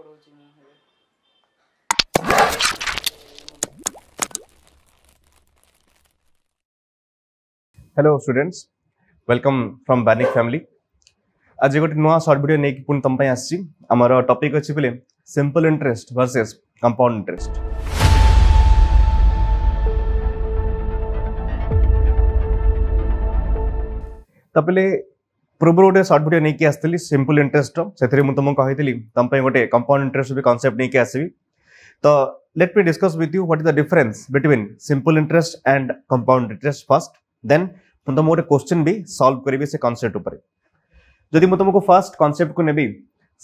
Hello students welcome from Barnik family आज गोटे नुआ सर्ट भिड नहीं पुणी तुम आम टपिक अच्छे बोले simple interest versus compound interest तपाईँले पूर्व गोटे सर्ट भिडियो नहीं आसती सिंपल इंटरेस्ट से तुमको कही तुम्हें गोटे कंपाउंड इंटरेस्ट भी कनसेप्ट नहीं आसवी तो let me discuss with you what is the difference between simple interest and compound interest first then तुमको गोटे क्वेश्चन भी सल्व करी से कनसेप्ट जदि मुझ तुमको फास्ट कनसेप्ट को नेबी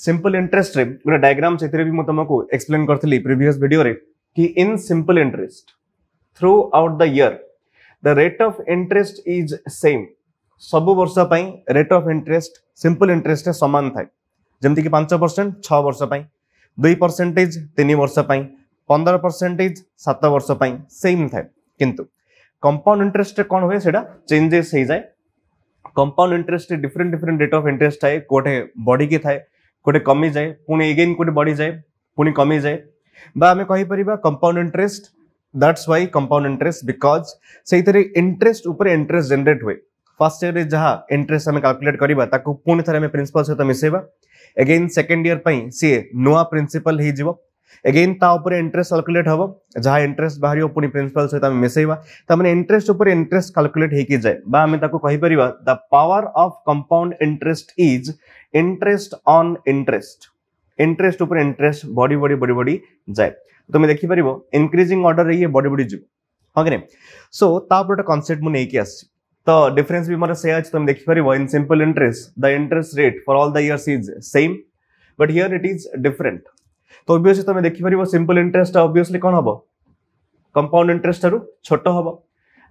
सिंपल इंटरेस्ट गोटे डायग्राम से मुझे तुमको एक्सप्लेन करी प्रिवियस भिडियो कि in simple interest throughout the year the rate of interest is same सब वर्ष rate of interest simple interest सामान थाए जमीक पांच परसेंट छर्षपी दुई परसेंटेज तीन वर्षपी पंदर परसेंटेज सात वर्षपी सेम था कि कंपाउंड इंटरेस्ट कौन हुए सीटा चेंजेस हो जाए compound interest different different rate of interest थाए कौटे बढ़िकी थाए कौटे कमी जाए पुणी एगेन कौटे बढ़ी जाए पुणी कमी जाए बामे कहीपर compound interest that's why compound interest because से इंटरेस्ट उपरे इंटरेस्ट जेनेट हुए फर्स्ट इयर जहाँ इंटरेस्ट आम काल्कुलेट करवा पुणि थे प्रिंसिपल सहित मिसेवा एगेन सेकेंड इयर पर सी नुआ प्रिंसिपल हो एगेन तापर इंटरेस्ट काल्कुलेट हम जहाँ इंटरेस्ट बाहर पुणी प्रिन्सिपाल सहित मिसेवा तो मैंने इंटरेस्ट उपर इंटरेस्ट काल्कुलेट होकर the power of compound interest is interest on interest interest उपर इंटरेस्ट बढ़ी बढ़ी बढ़ी बढ़ी जाए तुम देखिपर इनक्रिजिंग अर्डर ये बढ़ी बढ़ी जी हाँ कि नहीं सो ताप कनसेप्ट मुझे आसी The तो difference we must say in simple interest, the interest rate for all the years is same but here it is different. तो ऑब्वियसली तुम देखिपर सिंपल इंटरेस्ट ऑब्वियसली कौन हम कंपाउंड इंटरेस्ट ठार छोट हम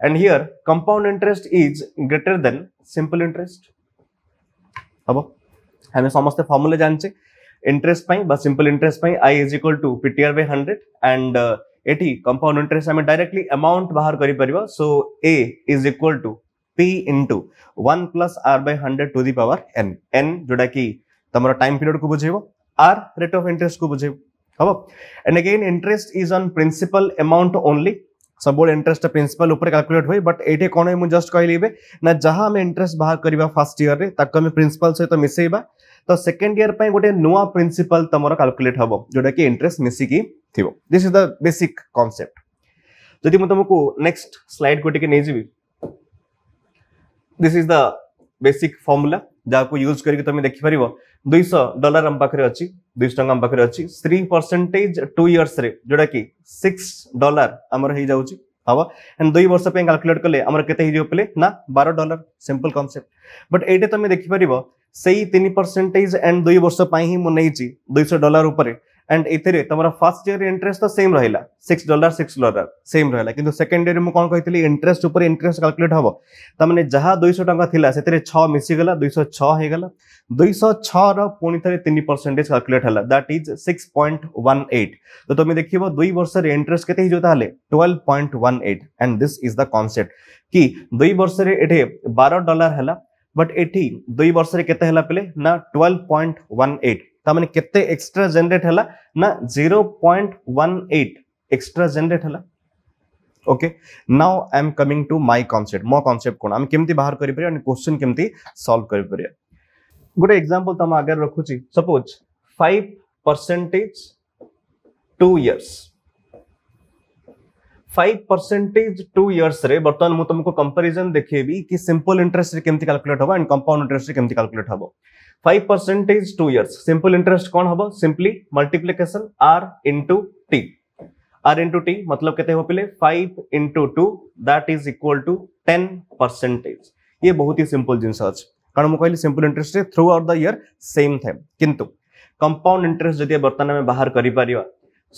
and here compound interest is greater than simple interest हम आम समस्त फर्मुला जानचे इंटरेस्ट बा simple interest I is equal to PTR by hundred and at compound interest आम डायरेक्टली अमाउंट बाहर कर so A is equal to P into one plus R by hundred to the power N N जोटा कि तुम time period को बुझे are rate of interest को बुझे हम and again interest is on principal amount only सब interest principal ऊपर कैलकुलेट हुए बट ये कौन है मुझे जस्ट कहली ना जहाँ आम इंटरेस्ट बाहर करवा फास्ट इयर में आम प्रिंसिपल सहित तो मिसेवा तो सेकेंड इयर पर गोटे नुआ प्रिंसिपल तुम कैलकुलेट हम जोटा कि इंटरेस्ट मिसिकी थी this is the basic concept जदि मुझे तुमको नेक्स्ट स्लाइड को नहीं जीवी this is the basic formula ଯାହାକୁ ୟୁଜ୍ କରିକି ତୁମେ ଦେଖିପାରିବ ଦୁଇଶହ ଡଲାର ଆମ ପାଖରେ ଅଛି ଦୁଇଶହ ଟଙ୍କା ଆମ ପାଖରେ ଅଛି ଥ୍ରୀ ପରସେଣ୍ଟେଜ୍ ଟୁ ଇୟର୍ସରେ ଯେଉଁଟାକି ସିକ୍ସ ଡଲାର ଆମର ହେଇଯାଉଛି ହବ ଆଣ୍ଡ ଦୁଇ ବର୍ଷ ପାଇଁ କାଲକୁଲେଟ୍ କଲେ ଆମର କେତେ ହେଇଯିବ ବୋଲେ ନା ବାର ଡଲାର ସିମ୍ପଲ୍ କନସେପ୍ଟ ବଟ୍ ଏଇଟା ତୁମେ ଦେଖିପାରିବ ସେଇ ତିନି ପରସେଣ୍ଟେଜ୍ ଆଣ୍ଡ ଦୁଇ ବର୍ଷ ପାଇଁ ହିଁ ମୁଁ ନେଇଛି ଦୁଇଶହ ଡଲାର ଉପରେ एंड एथे तुम फर्स्ट इयर इंटरेस्ट तो सेम रहा six dollar six dollar same रहा कि सेकेंड इयर कौन कही इंटरेस्ट उपर इंटरेस्ट काल्कुलेट हम तमें जहाँ दुईश टाँचा से छः दुई दुईश छःगला दुईश छः थे तीन परसेंटेज काल्कुलेट है that is six point one eight तो तुम देख दुई वर्ष इंटरेस्ट के twelve point one eight and is the concept कि दुई वर्ष बार डॉलर है बट दुई वर्ष ना ट्वेल्व पॉइंट वन एट तमें केक्सट्रा जेनेट है ना zero point one eight extra generate है okay now I am coming to my concept मो कांसेप्ट कौन आम कमी बाहर करि परिया आणि क्वेश्चन केमती सॉल्व करि परिया गुटे एग्जांपल तमा अगर suppose five percentage two years five percentage two years रे बर्तमान मुझे तुमको कंपेरिजन देखेबी कि सिंपल इंटरेस्ट रे केमती कैलकुलेट होबा एंड कंपाउंड इंटरेस्ट रे केमती कैलकुलेट होबा five percent is two years simple interest कौन हम simply multiplication R into T R into T मतलब कहते हो पहले five into two that is equal to ten percentage ये बहुत ही सिंपल जिनस अच्छे कारण मुझे कहली simple interest throughout the year same थे किंतु कंपाउंड इंटरेस्ट जब बर्तमान आम बाहर कर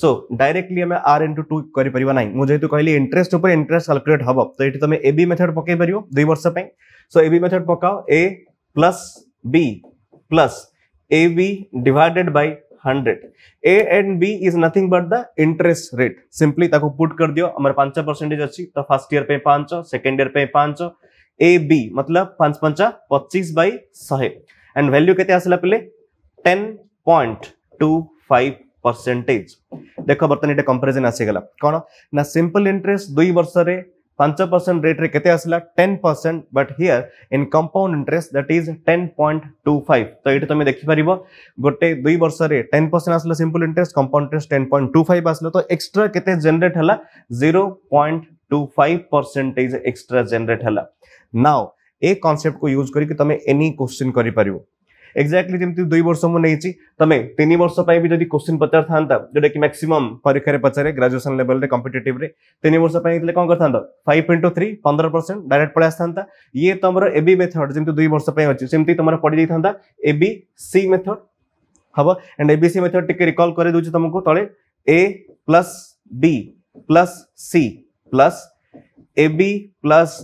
सो डायरेक्टली आम आर इंटू टू कर जेहतु कहली इंटरेस्ट उपर इंटरेस्ट कालकुलेट हम तो ये तुम ए मेथड पकई पार दुई वर्ष सो ए मेथड पकाओ A plus B plus AB divided by 100 A and B is nothing but the interest rate simply ताको put कर दियो हमर 5 परसेंटेज अछि तो फर्स्ट ईयर पे 5 सेकंड ईयर पे 5 AB मतलब 5 5 25 बाय 100 एंड वैल्यू केते आसला पले 10.25 परसेंटेज देखो बर्तन इटे कंपैरिजन आसी गला कोन ना सिंपल इंटरेस्ट 2 वर्ष रे पांच परसेंट रेट्रे के ten percent but here in compound interest that is ten point two five तो ये तो तुम्हें देखिपर गोटे दुई वर्ष टेन परसेंट आसला simple interest compound interest ten point two five आसला तो एक्सट्रा के जेनेट है zero point two five percentage extra generate है नाउ ए कनसेप्ट को यूज करके तुम एनी क्वेश्चन करपरूर एक्जाक्टली जमी दुई वर्ष मुझे तुम्हें तीन वर्ष भी जब क्वेश्चन पचार था जोटा कि मैक्सीम परीक्षा में पचारे ग्राजुएसन लेवल कंपिटेटिव्रे तीन वर्ष पर कौन करता फाइव इंटू थ्री पंद्रह परसेंट डायरेक्ट पड़े आता ये तुम ए मेथड जमी दुई वर्ष पर अच्छे सेमती तुम पढ़ जाता था ए सी मेथड हम एंड ए सी मेथड टी रिकल कर दूसरी तुमको तले A plus B plus C plus A plus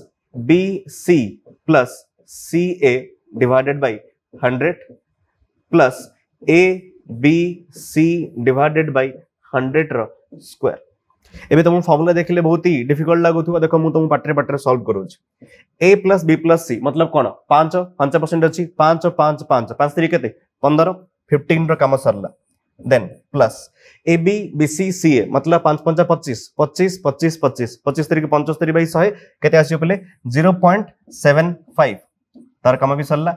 B C plus C A divided by hundred plus A B C divided by hundred square एवं तुम formula देखले बहुत ही डिफिकल्ट लगुवा देख मुझे पाटे पाटे सल्व करुच A plus B plus C मतलब कौन पांच पांच परसेंट अच्छी पांच पांच पांच पांच तीन के पंदर फिफ्टन रम सरला then plus A B B C C मतलब पांच पंच पचीस पचीस पचीस पचीस पचीस तीन पंचस्तरी बै शहे के आसो पे जीरो तार कम भी सरला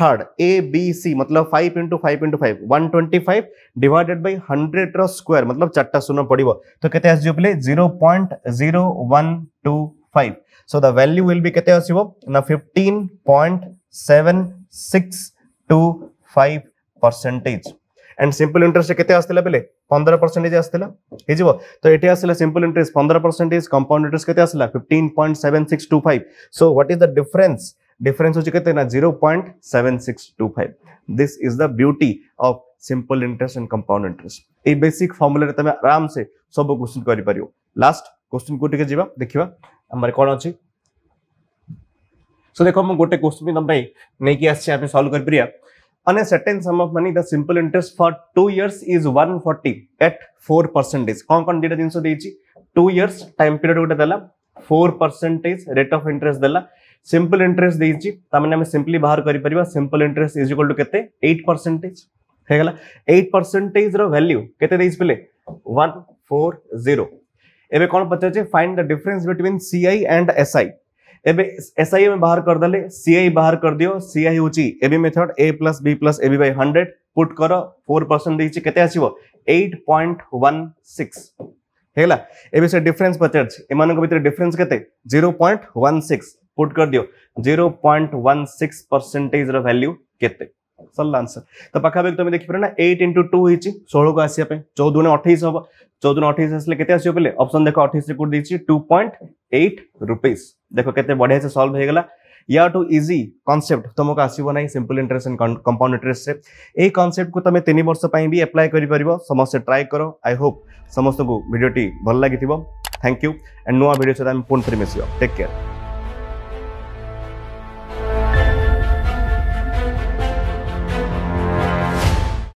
थर्ड ए बी सी मतलब five into five into five one twenty five divided by hundred square मतलब चार्टा शून्य पड़ो तो कैसे आसो पे zero point zero one two five so the value will भी कैसे fifteen point seven six two five percentage and simple interest कैसे आसला बेले पंद्रह परसेंटेज आसला हो तो ये आसला सिंपल इंटरेस्ट पंद्रह परसेंटेज कंपाउंड इंटरेस्ट कैसे आसला fifteen point seven six two five so what is the difference difference हो चुके थे ना zero point seven six two five this is the beauty of simple interest and compound interest A basic formula रे तमे आराम से सब question करि परियो लास्ट क्वेश्चन को टिके जीवा देखिबा हमर कोन अछि सो देखो हम गोटे क्वेश्चन भी तुम नै कि आछि हम सॉल्व कर परिया अन a certain sum of money the simple interest for 2 years is 140 at 4 percentage कोन कोन डेटा दिनसो देछि 2 इयर्स टाइम पीरियड गोटे देला 4 परसेंटेज रेट ऑफ इंटरेस्ट देला सिंपल इंटरेस्ट देखिए तमें सिंपली बाहर करपल इंटरेस्ट इज इक्वल टू के परसेंटेज होगा एट परसेंटेज रैल्यू के वन फोर जीरो एवं कौन पचारे find the difference between C I and S I S I आम बाहर करदे सी आई बाहर कर दियो सी आई हूँ A B method A plus B plus A B hundred put कर फोर परसेंट देखिए केट पॉइंट वन सिक्स होगा एवं से डिफरेन्स पचार के zero point one six put कर दियो 0.16 परसेंटेज वैल्यू केते सल आंसर तो ତ ପାଖାପାଖି তুমি देखि परना 8 2 होई ହେଇଛି 16 को आसी पे 14 28 ହବ 14 28 ଆସିଲେ केते आसी पले ऑप्शन देखो 28 ରେ दी ଦେଇଛି 2.8 केते ଦେଖ से सॉल्व ସେ गेला या टू इजी कनसेप्ट तुमको आसो नै simple interest and compound interest ए कांसेप्ट को तुम तीन वर्ष भी करि कर समस्त ट्राए करो आई होप समस्त को टी भल लगी थैंक यू एंड नुआ भिडियो सहित आम पुणी मिसा टेक केयर